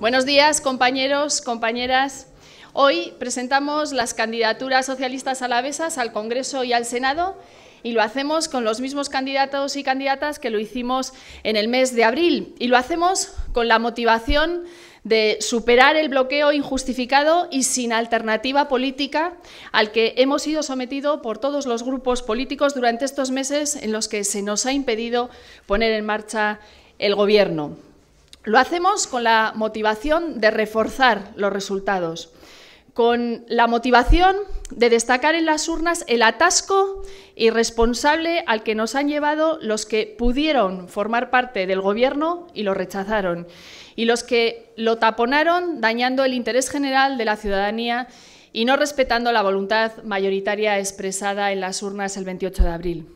Buenos días, compañeros, compañeras. Hoy presentamos las candidaturas socialistas alavesas al Congreso y al Senado y lo hacemos con los mismos candidatos y candidatas que lo hicimos en el mes de abril y lo hacemos con la motivación de superar el bloqueo injustificado y sin alternativa política al que hemos sido sometidos por todos los grupos políticos durante estos meses en los que se nos ha impedido poner en marcha el Gobierno. Lo hacemos con la motivación de reforzar los resultados, con la motivación de destacar en las urnas el atasco irresponsable al que nos han llevado los que pudieron formar parte del Gobierno y lo rechazaron, y los que lo taponaron dañando el interés general de la ciudadanía y no respetando la voluntad mayoritaria expresada en las urnas el 28 de abril.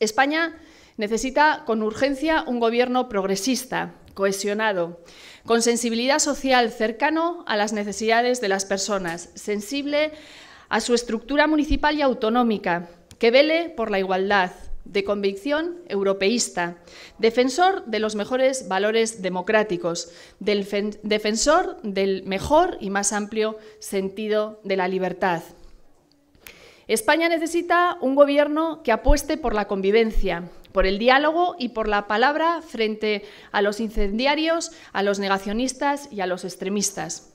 España Necesita con urgencia un gobierno progresista, cohesionado, con sensibilidad social cercano a las necesidades de las personas, sensible a su estructura municipal y autonómica, que vele por la igualdad, de convicción europeísta, defensor de los mejores valores democráticos, defensor del mejor y más amplio sentido de la libertad. España necesita un gobierno que apueste por la convivencia, por el diálogo y por la palabra frente a los incendiarios, a los negacionistas y a los extremistas.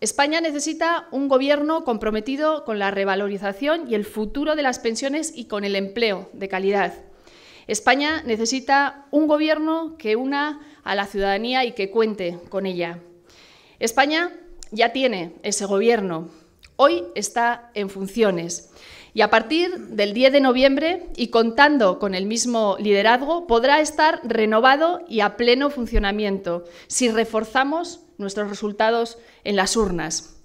España necesita un gobierno comprometido con la revalorización y el futuro de las pensiones y con el empleo de calidad. España necesita un gobierno que una a la ciudadanía y que cuente con ella. España ya tiene ese gobierno. Hoy está en funciones. Y a partir del 10 de noviembre y contando con el mismo liderazgo, podrá estar renovado y a pleno funcionamiento si reforzamos nuestros resultados en las urnas.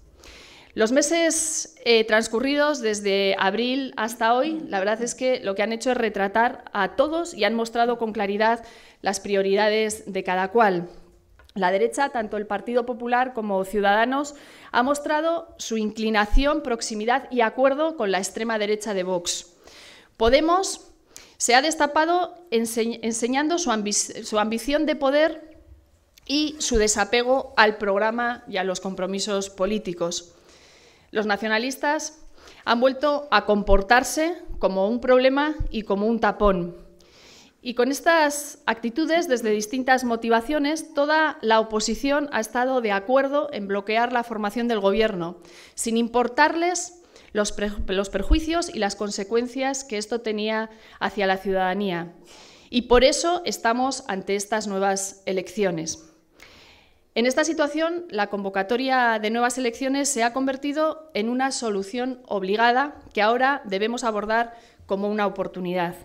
Los meses eh, transcurridos desde abril hasta hoy, la verdad es que lo que han hecho es retratar a todos y han mostrado con claridad las prioridades de cada cual. La derecha, tanto el Partido Popular como Ciudadanos, ha mostrado su inclinación, proximidad y acuerdo con la extrema derecha de Vox. Podemos se ha destapado enseñando su, ambición de poder y su desapego al programa y a los compromisos políticos. Los nacionalistas han vuelto a comportarse como un problema y como un tapón. Y con estas actitudes, desde distintas motivaciones, toda la oposición ha estado de acuerdo en bloquear la formación del Gobierno, sin importarles los, perjuicios y las consecuencias que esto tenía hacia la ciudadanía. Y por eso estamos ante estas nuevas elecciones. En esta situación, la convocatoria de nuevas elecciones se ha convertido en una solución obligada que ahora debemos abordar como una oportunidad.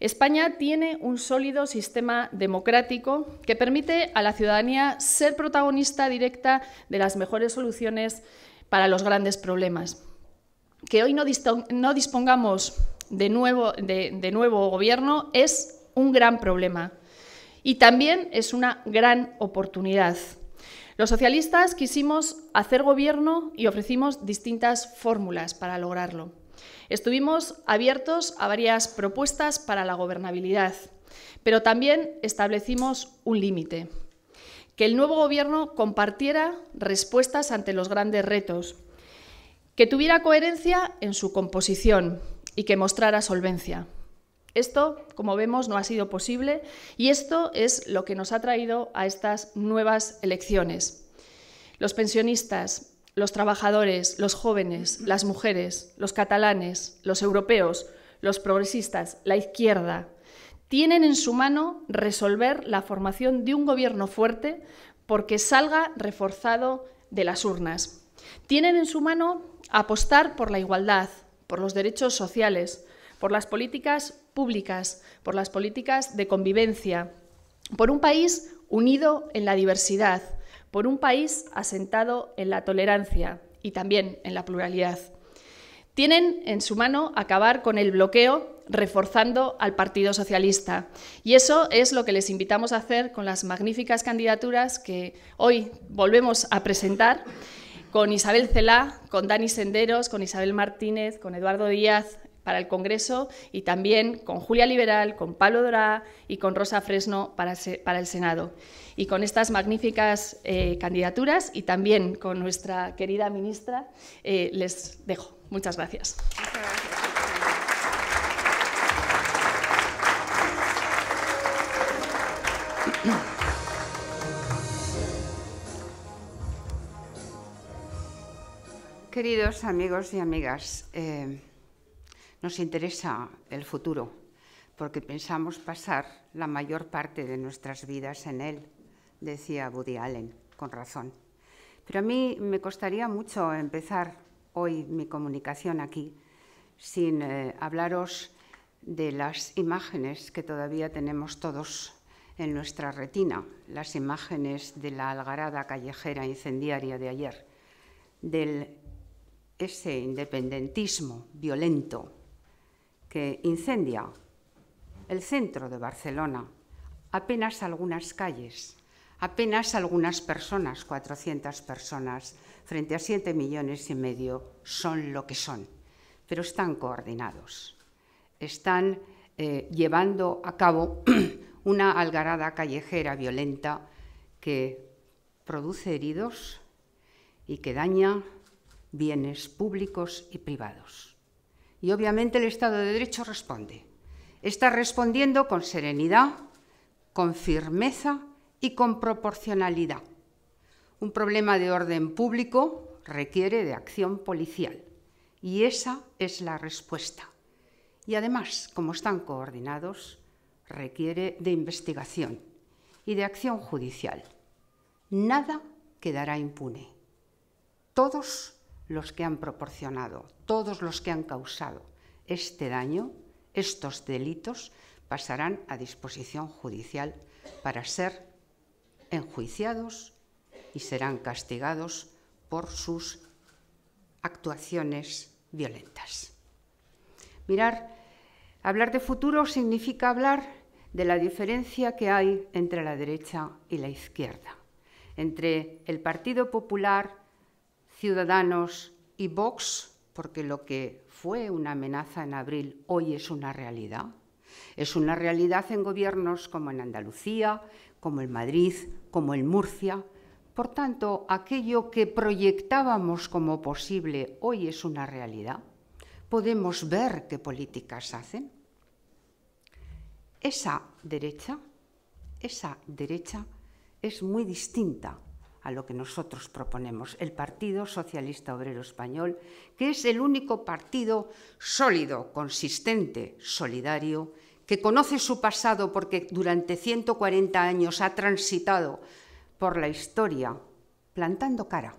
España tiene un sólido sistema democrático que permite a la ciudadanía ser protagonista directa de las mejores soluciones para los grandes problemas. Que hoy no, dispongamos de nuevo gobierno es un gran problema y también es una gran oportunidad. Los socialistas quisimos hacer gobierno y ofrecimos distintas fórmulas para lograrlo. Estuvimos abiertos a varias propuestas para la gobernabilidad, pero también establecimos un límite, que el nuevo Gobierno compartiera respuestas ante los grandes retos, que tuviera coherencia en su composición y que mostrara solvencia. Esto, como vemos, no ha sido posible y esto es lo que nos ha traído a estas nuevas elecciones. Los pensionistas, los trabajadores, los jóvenes, las mujeres, los catalanes, los europeos, los progresistas, la izquierda, tienen en su mano resolver la formación de un gobierno fuerte porque salga reforzado de las urnas. Tienen en su mano apostar por la igualdad, por los derechos sociales, por las políticas públicas, por las políticas de convivencia, por un país unido en la diversidad, por un país asentado en la tolerancia y también en la pluralidad. Tienen en su mano acabar con el bloqueo reforzando al Partido Socialista. Y eso es lo que les invitamos a hacer con las magníficas candidaturas que hoy volvemos a presentar con Isabel Celá, con Dani Senderos, con Isabel Martínez, con Eduardo Díaz, para el Congreso y también con Julia Liberal, con Pablo Dorá y con Rosa Fresno para, para el Senado. Y con estas magníficas eh, candidaturas y también con nuestra querida ministra, eh, les dejo. Muchas gracias. Queridos amigos y amigas, eh, nos interesa el futuro, porque pensamos pasar la mayor parte de nuestras vidas en él, decía Woody Allen, con razón. Pero a mí me costaría mucho empezar hoy mi comunicación aquí sin eh, hablaros de las imágenes que todavía tenemos todos en nuestra retina, las imágenes de la algarada callejera incendiaria de ayer, del ese independentismo violento que incendia el centro de Barcelona, apenas algunas calles, apenas algunas personas, 400 personas, frente a 7 millones y medio, son lo que son, pero están coordinados, están eh, llevando a cabo una algarada callejera violenta que produce heridos y que daña bienes públicos y privados. Y obviamente el Estado de Derecho responde. Está respondiendo con serenidad, con firmeza y con proporcionalidad. Un problema de orden público requiere de acción policial. Y esa es la respuesta. Y además, como están coordinados, requiere de investigación y de acción judicial. Nada quedará impune. Todos los que han proporcionado, todos los que han causado este daño, estos delitos, pasarán a disposición judicial para ser enjuiciados y serán castigados por sus actuaciones violentas. Mirar, hablar de futuro significa hablar de la diferencia que hay entre la derecha y la izquierda, entre el Partido Popular, Ciudadanos y Vox, porque lo que fue una amenaza en abril hoy es una realidad. Es una realidad en gobiernos como en Andalucía, como en Madrid, como en Murcia. Por tanto, aquello que proyectábamos como posible hoy es una realidad. Podemos ver qué políticas hacen. Esa derecha, esa derecha es muy distinta a lo que nosotros proponemos, el Partido Socialista Obrero Español, que es el único partido sólido, consistente, solidario, que conoce su pasado porque durante 140 años ha transitado por la historia plantando cara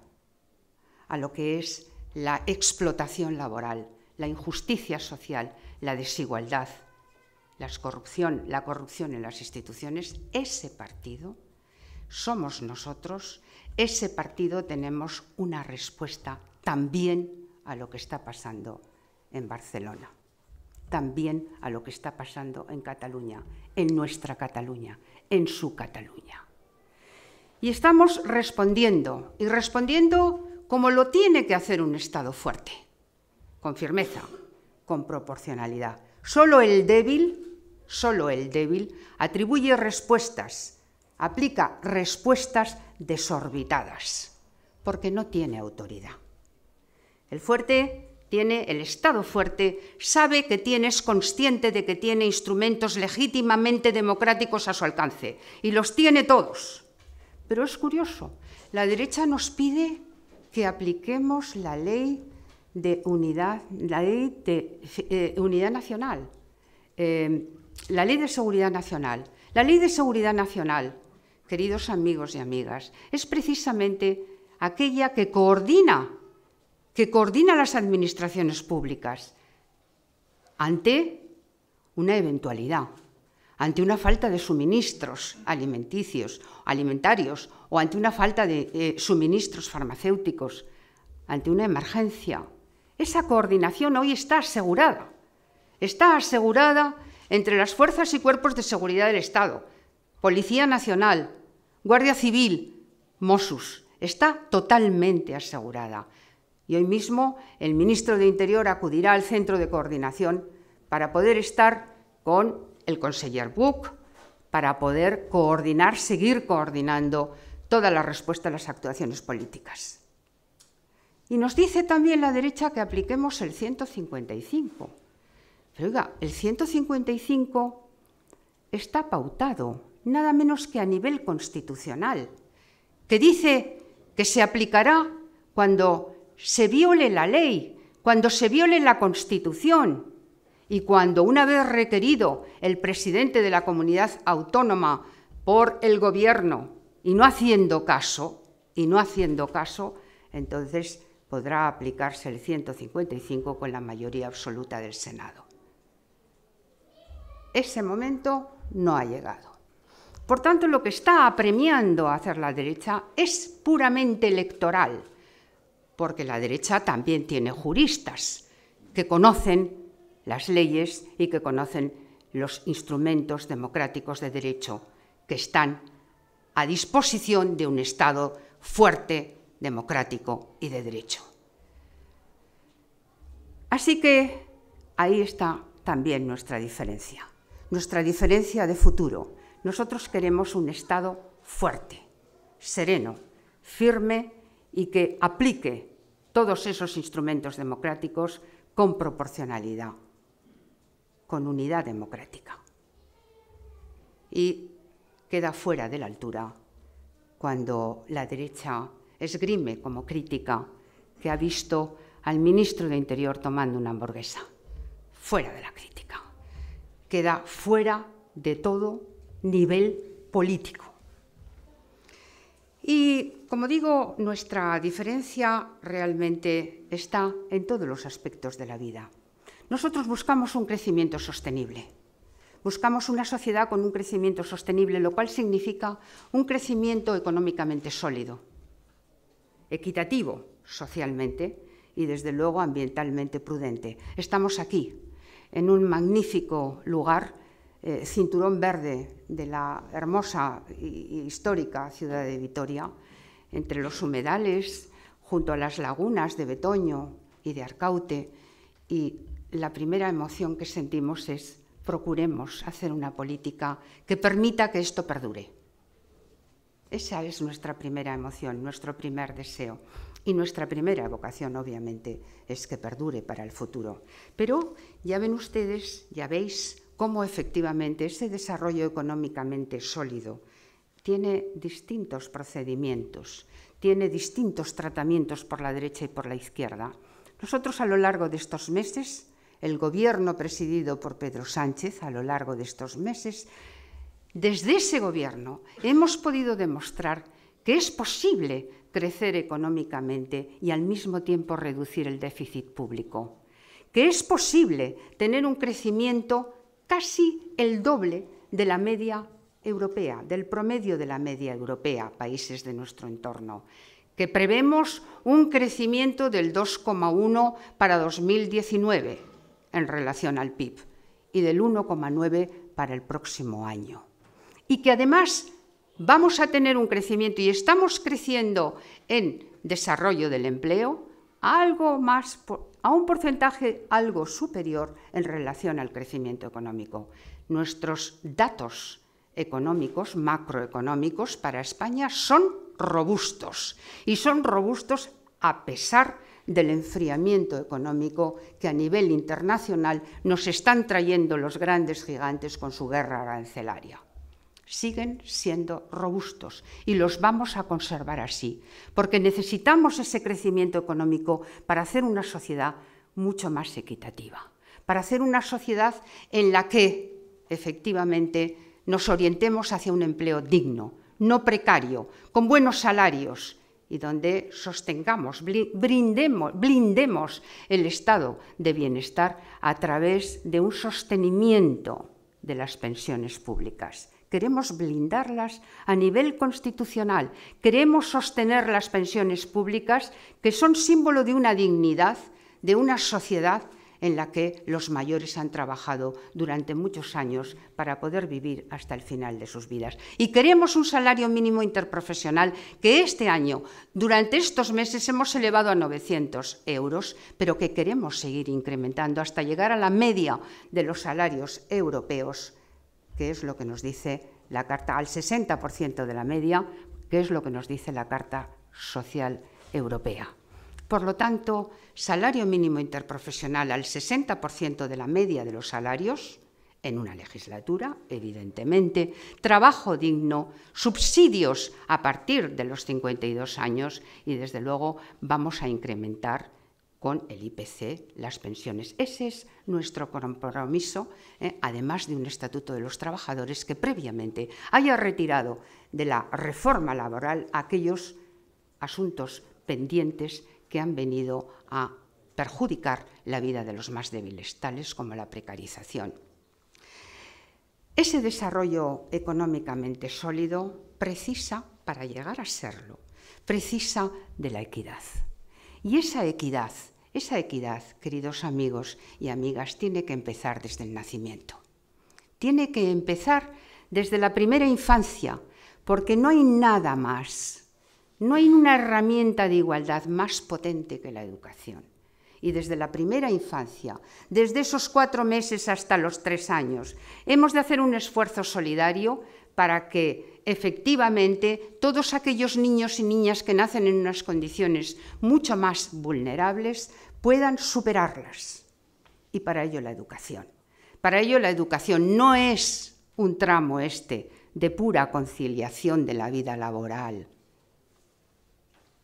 a lo que es la explotación laboral, la injusticia social, la desigualdad, la corrupción, la corrupción en las instituciones, ese partido somos nosotros ese partido tenemos una respuesta también a lo que está pasando en Barcelona, también a lo que está pasando en Cataluña, en nuestra Cataluña, en su Cataluña. Y estamos respondiendo, y respondiendo como lo tiene que hacer un Estado fuerte, con firmeza, con proporcionalidad. Solo el débil, solo el débil atribuye respuestas aplica respuestas desorbitadas, porque no tiene autoridad. El fuerte tiene, el Estado fuerte sabe que tiene, es consciente de que tiene instrumentos legítimamente democráticos a su alcance, y los tiene todos. Pero es curioso, la derecha nos pide que apliquemos la ley de unidad, la ley de eh, unidad nacional, eh, la ley de seguridad nacional, la ley de seguridad nacional, queridos amigos y amigas, es precisamente aquella que coordina, que coordina las administraciones públicas ante una eventualidad, ante una falta de suministros alimenticios, alimentarios o ante una falta de eh, suministros farmacéuticos, ante una emergencia. Esa coordinación hoy está asegurada. Está asegurada entre las fuerzas y cuerpos de seguridad del Estado, Policía Nacional, Guardia Civil, Mossus. Está totalmente asegurada. Y hoy mismo el ministro de Interior acudirá al centro de coordinación para poder estar con el conseller Buch, para poder coordinar, seguir coordinando toda la respuesta a las actuaciones políticas. Y nos dice también la derecha que apliquemos el 155. Pero oiga, el 155 está pautado nada menos que a nivel constitucional, que dice que se aplicará cuando se viole la ley, cuando se viole la Constitución y cuando, una vez requerido el presidente de la comunidad autónoma por el gobierno y no haciendo caso, y no haciendo caso, entonces podrá aplicarse el 155 con la mayoría absoluta del Senado. Ese momento no ha llegado. Por tanto, lo que está apremiando a hacer la derecha es puramente electoral, porque la derecha también tiene juristas que conocen las leyes y que conocen los instrumentos democráticos de derecho que están a disposición de un Estado fuerte, democrático y de derecho. Así que ahí está también nuestra diferencia, nuestra diferencia de futuro nosotros queremos un Estado fuerte, sereno, firme y que aplique todos esos instrumentos democráticos con proporcionalidad, con unidad democrática. Y queda fuera de la altura cuando la derecha esgrime como crítica que ha visto al ministro de Interior tomando una hamburguesa. Fuera de la crítica. Queda fuera de todo nivel político. Y, como digo, nuestra diferencia realmente está en todos los aspectos de la vida. Nosotros buscamos un crecimiento sostenible. Buscamos una sociedad con un crecimiento sostenible, lo cual significa un crecimiento económicamente sólido, equitativo socialmente y, desde luego, ambientalmente prudente. Estamos aquí, en un magnífico lugar eh, cinturón verde de la hermosa e histórica ciudad de Vitoria, entre los humedales, junto a las lagunas de Betoño y de Arcaute, y la primera emoción que sentimos es procuremos hacer una política que permita que esto perdure. Esa es nuestra primera emoción, nuestro primer deseo. Y nuestra primera vocación, obviamente, es que perdure para el futuro. Pero ya ven ustedes, ya veis, cómo efectivamente ese desarrollo económicamente sólido tiene distintos procedimientos, tiene distintos tratamientos por la derecha y por la izquierda. Nosotros a lo largo de estos meses, el gobierno presidido por Pedro Sánchez, a lo largo de estos meses, desde ese gobierno hemos podido demostrar que es posible crecer económicamente y al mismo tiempo reducir el déficit público, que es posible tener un crecimiento casi el doble de la media europea, del promedio de la media europea, países de nuestro entorno, que prevemos un crecimiento del 2,1 para 2019 en relación al PIB y del 1,9 para el próximo año. Y que además vamos a tener un crecimiento y estamos creciendo en desarrollo del empleo algo más a un porcentaje algo superior en relación al crecimiento económico. Nuestros datos económicos, macroeconómicos, para España son robustos y son robustos a pesar del enfriamiento económico que a nivel internacional nos están trayendo los grandes gigantes con su guerra arancelaria siguen siendo robustos y los vamos a conservar así, porque necesitamos ese crecimiento económico para hacer una sociedad mucho más equitativa, para hacer una sociedad en la que efectivamente nos orientemos hacia un empleo digno, no precario, con buenos salarios y donde sostengamos, blindemos, blindemos el estado de bienestar a través de un sostenimiento de las pensiones públicas queremos blindarlas a nivel constitucional, queremos sostener las pensiones públicas que son símbolo de una dignidad, de una sociedad en la que los mayores han trabajado durante muchos años para poder vivir hasta el final de sus vidas. Y queremos un salario mínimo interprofesional que este año, durante estos meses, hemos elevado a 900 euros, pero que queremos seguir incrementando hasta llegar a la media de los salarios europeos que es lo que nos dice la Carta, al 60% de la media, que es lo que nos dice la Carta Social Europea. Por lo tanto, salario mínimo interprofesional al 60% de la media de los salarios en una legislatura, evidentemente, trabajo digno, subsidios a partir de los 52 años y, desde luego, vamos a incrementar con el IPC, las pensiones. Ese es nuestro compromiso, eh, además de un estatuto de los trabajadores que previamente haya retirado de la reforma laboral aquellos asuntos pendientes que han venido a perjudicar la vida de los más débiles, tales como la precarización. Ese desarrollo económicamente sólido precisa, para llegar a serlo, precisa de la equidad. Y esa equidad esa equidad, queridos amigos y amigas, tiene que empezar desde el nacimiento. Tiene que empezar desde la primera infancia, porque no hay nada más, no hay una herramienta de igualdad más potente que la educación. Y desde la primera infancia, desde esos cuatro meses hasta los tres años, hemos de hacer un esfuerzo solidario para que efectivamente todos aquellos niños y niñas que nacen en unas condiciones mucho más vulnerables puedan superarlas. Y para ello la educación. Para ello la educación no es un tramo este de pura conciliación de la vida laboral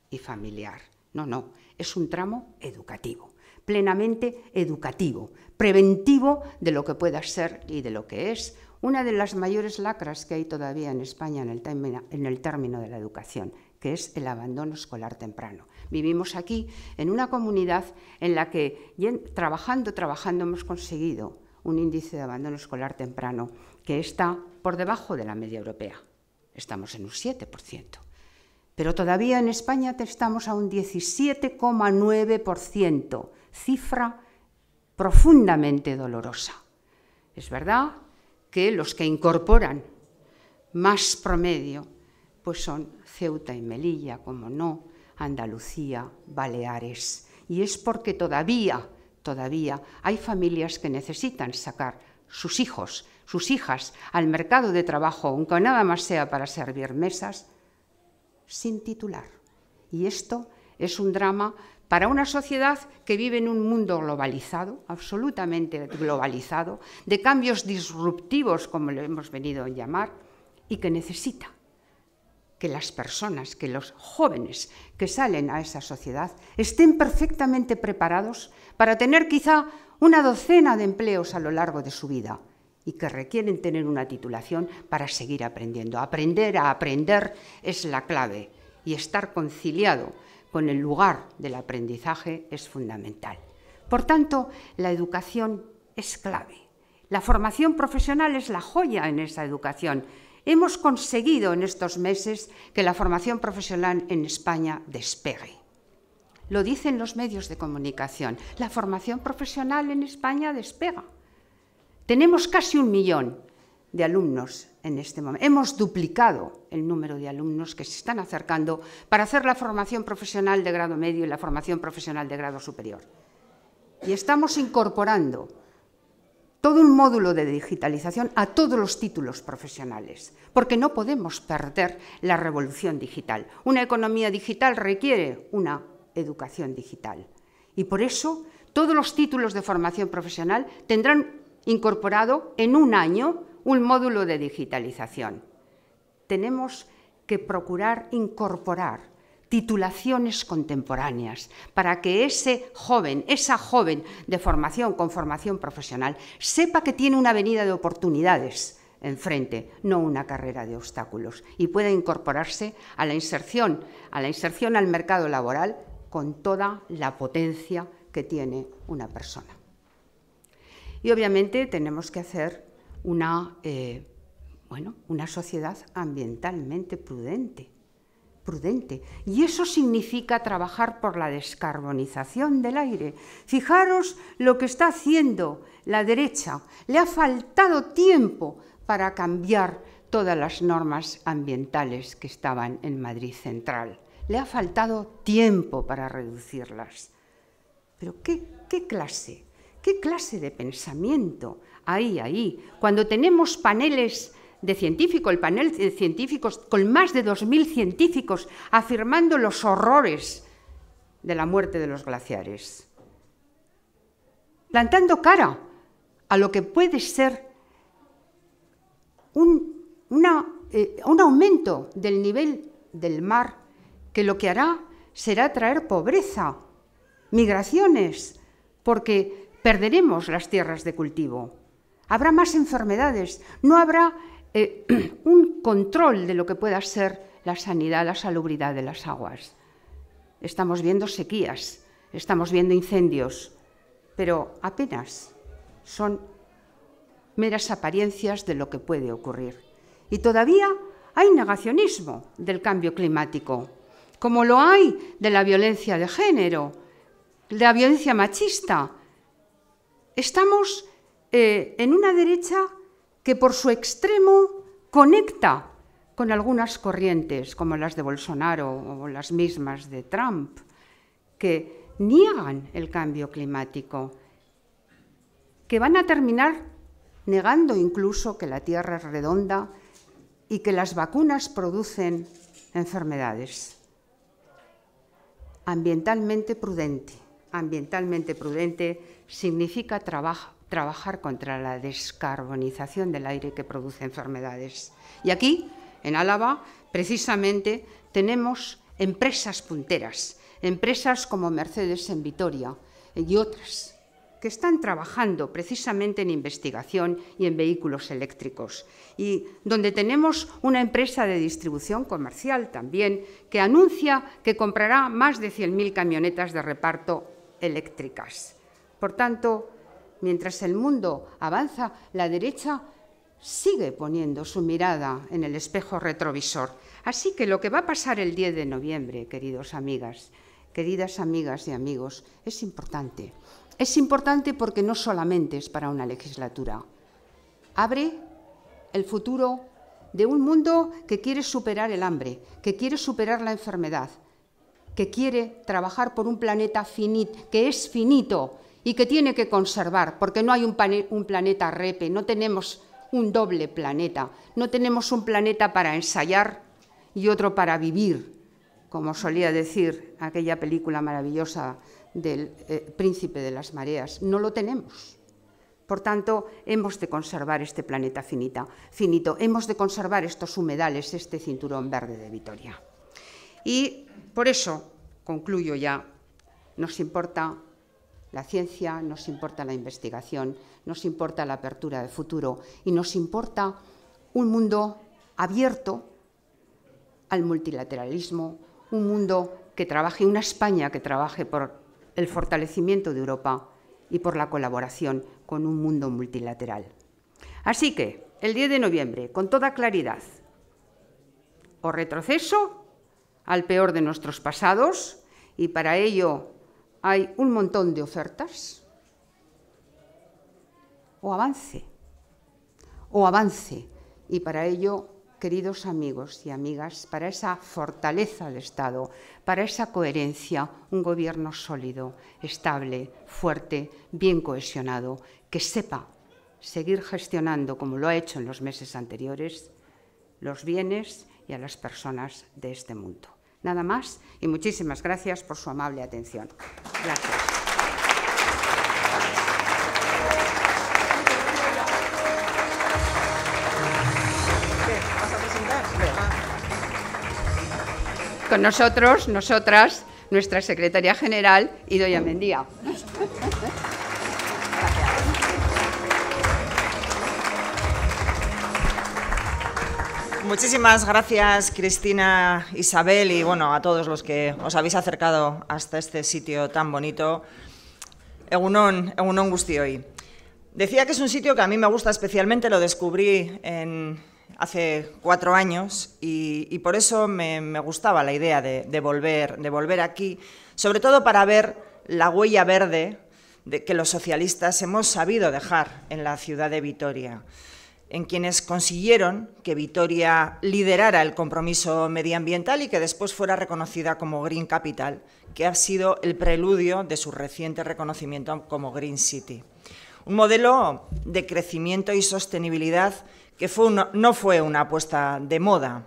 y familiar. No, no, es un tramo educativo, plenamente educativo, preventivo de lo que pueda ser y de lo que es una de las mayores lacras que hay todavía en España en el, término, en el término de la educación, que es el abandono escolar temprano. Vivimos aquí en una comunidad en la que trabajando, trabajando hemos conseguido un índice de abandono escolar temprano que está por debajo de la media europea. Estamos en un 7%. Pero todavía en España estamos a un 17,9%, cifra profundamente dolorosa. Es verdad que los que incorporan más promedio pues son Ceuta y Melilla, como no, Andalucía, Baleares. Y es porque todavía, todavía hay familias que necesitan sacar sus hijos, sus hijas al mercado de trabajo, aunque nada más sea para servir mesas, sin titular. Y esto es un drama para una sociedad que vive en un mundo globalizado, absolutamente globalizado, de cambios disruptivos, como lo hemos venido a llamar, y que necesita que las personas, que los jóvenes que salen a esa sociedad estén perfectamente preparados para tener quizá una docena de empleos a lo largo de su vida y que requieren tener una titulación para seguir aprendiendo. Aprender a aprender es la clave y estar conciliado con el lugar del aprendizaje es fundamental. Por tanto, la educación es clave. La formación profesional es la joya en esa educación. Hemos conseguido en estos meses que la formación profesional en España despegue. Lo dicen los medios de comunicación. La formación profesional en España despega. Tenemos casi un millón de alumnos en este momento. Hemos duplicado el número de alumnos que se están acercando para hacer la formación profesional de grado medio y la formación profesional de grado superior. Y estamos incorporando todo un módulo de digitalización a todos los títulos profesionales, porque no podemos perder la revolución digital. Una economía digital requiere una educación digital. Y por eso todos los títulos de formación profesional tendrán incorporado en un año un módulo de digitalización. Tenemos que procurar incorporar titulaciones contemporáneas para que ese joven, esa joven de formación con formación profesional, sepa que tiene una avenida de oportunidades enfrente, no una carrera de obstáculos, y pueda incorporarse a la inserción, a la inserción al mercado laboral con toda la potencia que tiene una persona. Y obviamente tenemos que hacer una, eh, bueno, una sociedad ambientalmente prudente. Prudente. Y eso significa trabajar por la descarbonización del aire. Fijaros lo que está haciendo la derecha. Le ha faltado tiempo para cambiar todas las normas ambientales que estaban en Madrid Central. Le ha faltado tiempo para reducirlas. Pero qué clase? ¿Qué clase de pensamiento? ahí, ahí. Cuando tenemos paneles de científicos, el panel de científicos con más de 2.000 científicos afirmando los horrores de la muerte de los glaciares, plantando cara a lo que puede ser un, eh, un aumento del nivel del mar que lo que hará será traer pobreza, migraciones, porque perderemos las tierras de cultivo habrá más enfermedades, no habrá eh, un control de lo que pueda ser la sanidad, la salubridad de las aguas. Estamos viendo sequías, estamos viendo incendios, pero apenas son meras apariencias de lo que puede ocurrir. Y todavía hay negacionismo del cambio climático, como lo hay de la violencia de género, de la violencia machista. Estamos eh, en una derecha que por su extremo conecta con algunas corrientes, como las de Bolsonaro o las mismas de Trump, que niegan el cambio climático, que van a terminar negando incluso que la Tierra es redonda y que las vacunas producen enfermedades. Ambientalmente prudente. Ambientalmente prudente significa trabajo trabajar contra la descarbonización del aire que produce enfermedades. Y aquí, en Álava, precisamente tenemos empresas punteras, empresas como Mercedes en Vitoria y otras que están trabajando precisamente en investigación y en vehículos eléctricos, y donde tenemos una empresa de distribución comercial también que anuncia que comprará más de 100.000 camionetas de reparto eléctricas. Por tanto, mientras el mundo avanza, la derecha sigue poniendo su mirada en el espejo retrovisor. Así que lo que va a pasar el 10 de noviembre, queridos amigas, queridas amigas y amigos, es importante. Es importante porque no solamente es para una legislatura. Abre el futuro de un mundo que quiere superar el hambre, que quiere superar la enfermedad, que quiere trabajar por un planeta que es finito, y que tiene que conservar, porque no hay un, planeta repe, no tenemos un doble planeta, no tenemos un planeta para ensayar y otro para vivir, como solía decir aquella película maravillosa del eh, príncipe de las mareas, no lo tenemos. Por tanto, hemos de conservar este planeta finito, hemos de conservar estos humedales, este cinturón verde de Vitoria. Y por eso, concluyo ya, nos importa la ciencia, nos importa la investigación, nos importa la apertura de futuro y nos importa un mundo abierto al multilateralismo, un mundo que trabaje, una España que trabaje por el fortalecimiento de Europa y por la colaboración con un mundo multilateral. Así que, el 10 de noviembre, con toda claridad, o retroceso al peor de nuestros pasados, y para ello hay un montón de ofertas, o avance, o avance. Y para ello, queridos amigos y amigas, para esa fortaleza del Estado, para esa coherencia, un gobierno sólido, estable, fuerte, bien cohesionado, que sepa seguir gestionando, como lo ha hecho en los meses anteriores, los bienes y a las personas de este mundo. Nada más y muchísimas gracias por su amable atención. Gracias. con nosotros, nosotras, nuestra secretaria general, Idoya Mendía. muchísimas gracias Cristina, Isabel y bueno, a todos los que os habéis acercado hasta este sitio tan bonito. Egunon, Egunon hoy. Decía que es un sitio que a mí me gusta especialmente, lo descubrí en, hace cuatro años y, por eso me, gustaba la idea de, de, volver, de volver aquí, sobre todo para ver la huella verde de que los socialistas hemos sabido dejar en la ciudad de Vitoria en quienes consiguieron que Vitoria liderara el compromiso medioambiental y que después fuera reconocida como Green Capital, que ha sido el preludio de su reciente reconocimiento como Green City. Un modelo de crecimiento y sostenibilidad que no fue una apuesta de moda,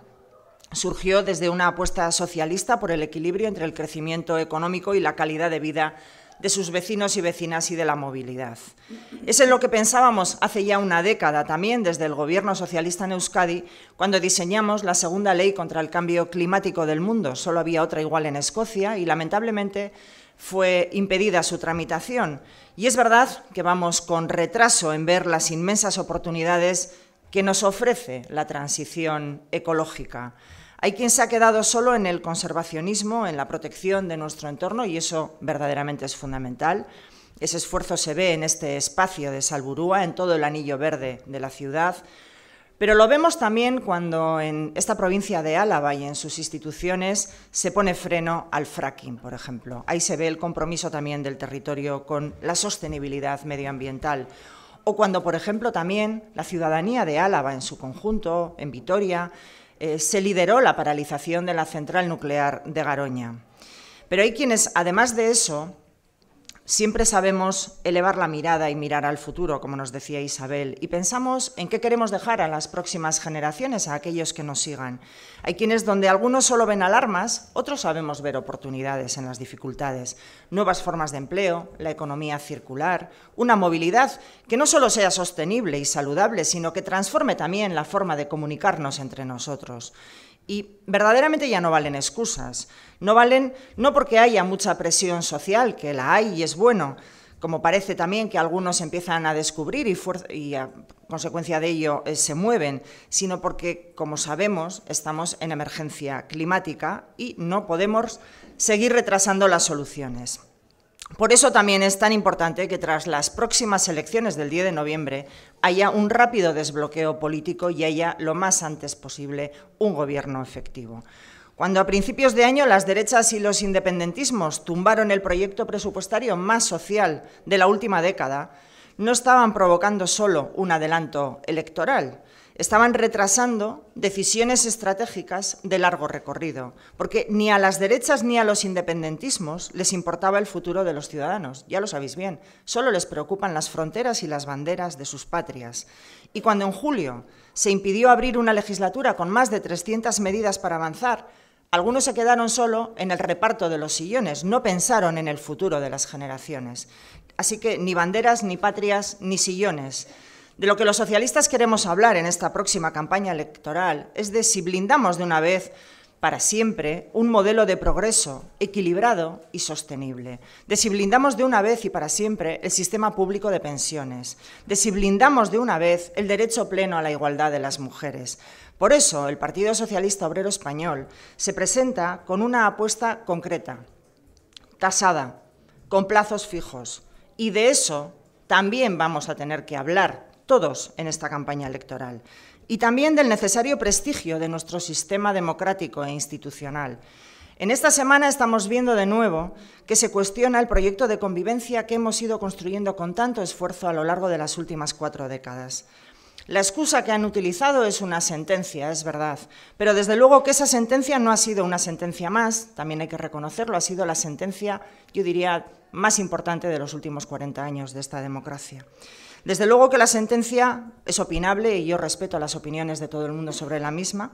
surgió desde una apuesta socialista por el equilibrio entre el crecimiento económico y la calidad de vida de sus vecinos y vecinas y de la movilidad. Es en lo que pensábamos hace ya una década también desde el Gobierno socialista en Euskadi, cuando diseñamos la segunda ley contra el cambio climático del mundo. Solo había otra igual en Escocia y lamentablemente fue impedida su tramitación. Y es verdad que vamos con retraso en ver las inmensas oportunidades que nos ofrece la transición ecológica. Hay quien se ha quedado solo en el conservacionismo, en la protección de nuestro entorno, y eso verdaderamente es fundamental. Ese esfuerzo se ve en este espacio de Salburúa, en todo el anillo verde de la ciudad, pero lo vemos también cuando en esta provincia de Álava y en sus instituciones se pone freno al fracking, por ejemplo. Ahí se ve el compromiso también del territorio con la sostenibilidad medioambiental. O cuando, por ejemplo, también la ciudadanía de Álava en su conjunto, en Vitoria, eh, se lideró la paralización de la central nuclear de Garoña. Pero hay quienes, además de eso, Siempre sabemos elevar la mirada y mirar al futuro, como nos decía Isabel, y pensamos en qué queremos dejar a las próximas generaciones, a aquellos que nos sigan. Hay quienes donde algunos solo ven alarmas, otros sabemos ver oportunidades en las dificultades, nuevas formas de empleo, la economía circular, una movilidad que no solo sea sostenible y saludable, sino que transforme también la forma de comunicarnos entre nosotros. Y verdaderamente ya no valen excusas. No valen no porque haya mucha presión social, que la hay y es bueno, como parece también que algunos empiezan a descubrir y, a consecuencia de ello eh, se mueven, sino porque, como sabemos, estamos en emergencia climática y no podemos seguir retrasando las soluciones. Por eso también es tan importante que tras las próximas elecciones del 10 de noviembre haya un rápido desbloqueo político y haya lo más antes posible un gobierno efectivo. Cuando a principios de año las derechas y los independentismos tumbaron el proyecto presupuestario más social de la última década, no estaban provocando solo un adelanto electoral, estaban retrasando decisiones estratégicas de largo recorrido, porque ni a las derechas ni a los independentismos les importaba el futuro de los ciudadanos, ya lo sabéis bien, solo les preocupan las fronteras y las banderas de sus patrias. Y cuando en julio se impidió abrir una legislatura con más de 300 medidas para avanzar, algunos se quedaron solo en el reparto de los sillones, no pensaron en el futuro de las generaciones. Así que ni banderas, ni patrias, ni sillones de lo que los socialistas queremos hablar en esta próxima campaña electoral es de si blindamos de una vez para siempre un modelo de progreso equilibrado y sostenible, de si blindamos de una vez y para siempre el sistema público de pensiones, de si blindamos de una vez el derecho pleno a la igualdad de las mujeres. Por eso, el Partido Socialista Obrero Español se presenta con una apuesta concreta, tasada, con plazos fijos, y de eso también vamos a tener que hablar todos en esta campaña electoral, y también del necesario prestigio de nuestro sistema democrático e institucional. En esta semana estamos viendo de nuevo que se cuestiona el proyecto de convivencia que hemos ido construyendo con tanto esfuerzo a lo largo de las últimas cuatro décadas. La excusa que han utilizado es una sentencia, es verdad, pero desde luego que esa sentencia no ha sido una sentencia más, también hay que reconocerlo, ha sido la sentencia, yo diría, más importante de los últimos 40 años de esta democracia. Desde luego que la sentencia es opinable y yo respeto las opiniones de todo el mundo sobre la misma,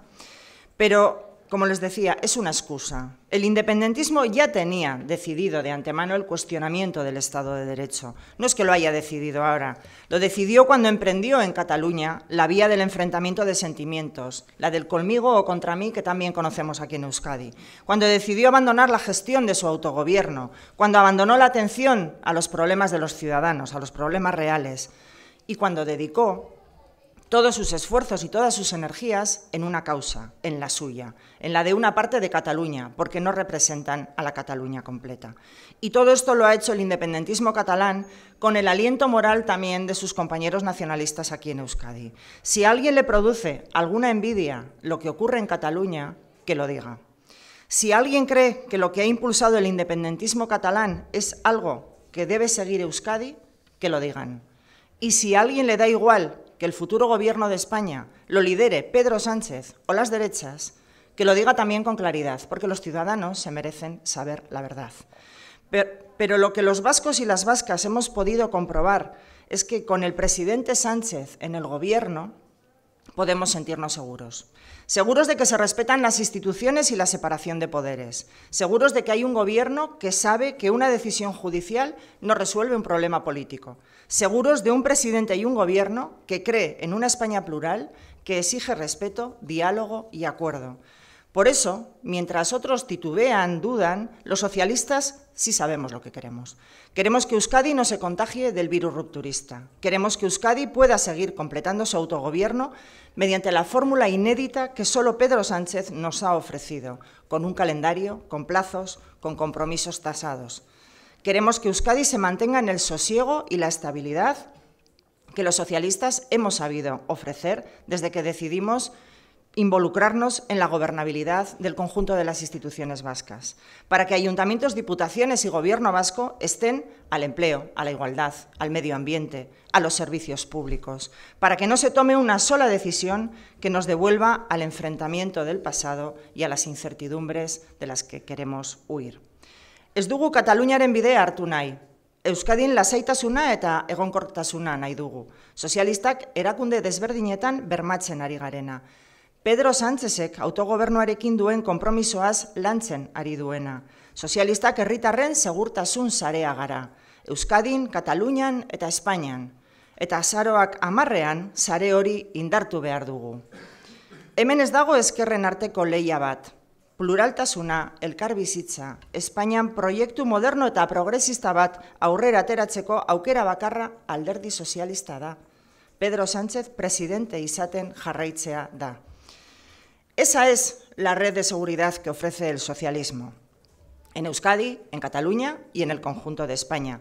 pero como les decía, es una excusa. El independentismo ya tenía decidido de antemano el cuestionamiento del Estado de Derecho. No es que lo haya decidido ahora. Lo decidió cuando emprendió en Cataluña la vía del enfrentamiento de sentimientos, la del conmigo o contra mí que también conocemos aquí en Euskadi. Cuando decidió abandonar la gestión de su autogobierno, cuando abandonó la atención a los problemas de los ciudadanos, a los problemas reales, y cuando dedicó todos sus esfuerzos y todas sus energías en una causa, en la suya, en la de una parte de Cataluña, porque no representan a la Cataluña completa. Y todo esto lo ha hecho el independentismo catalán con el aliento moral también de sus compañeros nacionalistas aquí en Euskadi. Si alguien le produce alguna envidia lo que ocurre en Cataluña, que lo diga. Si alguien cree que lo que ha impulsado el independentismo catalán es algo que debe seguir Euskadi, que lo digan. Y si a alguien le da igual que el futuro gobierno de España lo lidere Pedro Sánchez o las derechas, que lo diga también con claridad, porque los ciudadanos se merecen saber la verdad. Pero, lo que los vascos y las vascas hemos podido comprobar es que con el presidente Sánchez en el gobierno, podemos sentirnos seguros. Seguros de que se respetan las instituciones y la separación de poderes. Seguros de que hay un gobierno que sabe que una decisión judicial no resuelve un problema político. Seguros de un presidente y un gobierno que cree en una España plural que exige respeto, diálogo y acuerdo. Por eso, mientras otros titubean, dudan, los socialistas sí sabemos lo que queremos. Queremos que Euskadi no se contagie del virus rupturista. Queremos que Euskadi pueda seguir completando su autogobierno mediante la fórmula inédita que solo Pedro Sánchez nos ha ofrecido, con un calendario, con plazos, con compromisos tasados. Queremos que Euskadi se mantenga en el sosiego y la estabilidad que los socialistas hemos sabido ofrecer desde que decidimos involucrarnos en la gobernabilidad del conjunto de las instituciones vascas, para que ayuntamientos, diputaciones y gobierno vasco estén al empleo, a la igualdad, al medio ambiente, a los servicios públicos, para que no se tome una sola decisión que nos devuelva al enfrentamiento del pasado y a las incertidumbres de las que queremos huir. Ez dugu Kataluniaren bidea hartu nahi, Euskadin lasaitasuna eta egonkortasuna nahi dugu. Sozialistak erakunde desberdinetan bermatzen ari garena. Pedro Sánchezek autogobernuarekin duen konpromisoaz lantzen ari duena. Sozialistak herritarren segurtasun zarea gara. Euskadin, Katalunian eta Espainian. Eta azaroak amarrean, zare hori indartu behar dugu. Hemen ez dago eskerren arteko leia bat. Pluraltasuna, elkarbizitza, Espainian proiektu moderno eta progresista bat aurrera ateratzeko aukera bakarra alderdi sozialista da. Pedro Sánchez presidente izaten jarraitzea da. Esa es la red de seguridad que ofrece el socialismo en Euskadi, en Cataluña y en el conjunto de España.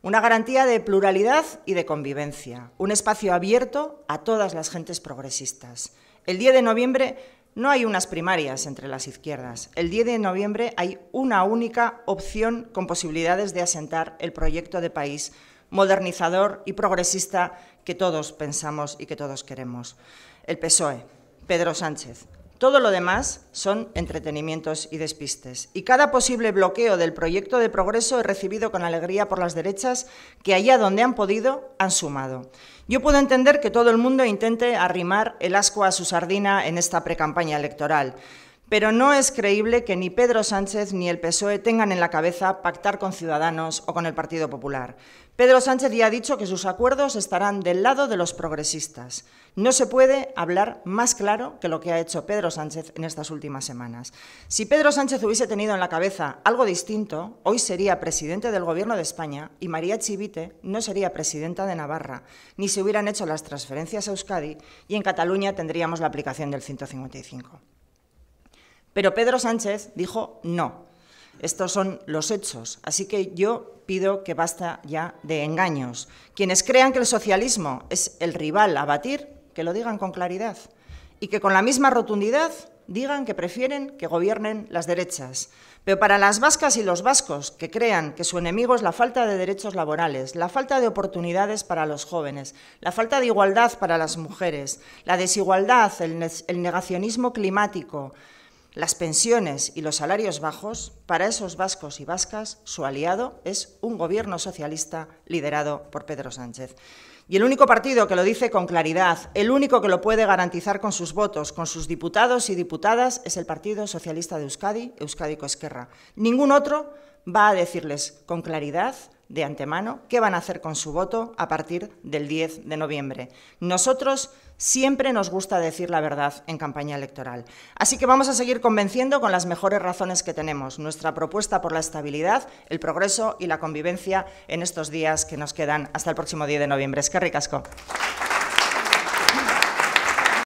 Una garantía de pluralidad y de convivencia, un espacio abierto a todas las gentes progresistas. El 10 de noviembre no hay unas primarias entre las izquierdas. El 10 de noviembre hay una única opción con posibilidades de asentar el proyecto de país modernizador y progresista que todos pensamos y que todos queremos. El PSOE, Pedro Sánchez, todo lo demás son entretenimientos y despistes. Y cada posible bloqueo del proyecto de progreso es recibido con alegría por las derechas que allá donde han podido han sumado. Yo puedo entender que todo el mundo intente arrimar el asco a su sardina en esta precampaña electoral pero no es creíble que ni Pedro Sánchez ni el PSOE tengan en la cabeza pactar con Ciudadanos o con el Partido Popular. Pedro Sánchez ya ha dicho que sus acuerdos estarán del lado de los progresistas. No se puede hablar más claro que lo que ha hecho Pedro Sánchez en estas últimas semanas. Si Pedro Sánchez hubiese tenido en la cabeza algo distinto, hoy sería presidente del Gobierno de España y María Chivite no sería presidenta de Navarra, ni se hubieran hecho las transferencias a Euskadi y en Cataluña tendríamos la aplicación del 155. Pero Pedro Sánchez dijo no. Estos son los hechos. Así que yo pido que basta ya de engaños. Quienes crean que el socialismo es el rival a batir, que lo digan con claridad y que con la misma rotundidad digan que prefieren que gobiernen las derechas. Pero para las vascas y los vascos que crean que su enemigo es la falta de derechos laborales, la falta de oportunidades para los jóvenes, la falta de igualdad para las mujeres, la desigualdad, el, negacionismo climático, las pensiones y los salarios bajos, para esos vascos y vascas su aliado es un gobierno socialista liderado por Pedro Sánchez. Y el único partido que lo dice con claridad, el único que lo puede garantizar con sus votos, con sus diputados y diputadas, es el Partido Socialista de Euskadi, euskadi Esquerra. Ningún otro va a decirles con claridad de antemano qué van a hacer con su voto a partir del 10 de noviembre. Nosotros Siempre nos gusta decir la verdad en campaña electoral. Así que vamos a seguir convenciendo con las mejores razones que tenemos, nuestra propuesta por la estabilidad, el progreso y la convivencia en estos días que nos quedan hasta el próximo 10 de noviembre. Es que ricasco.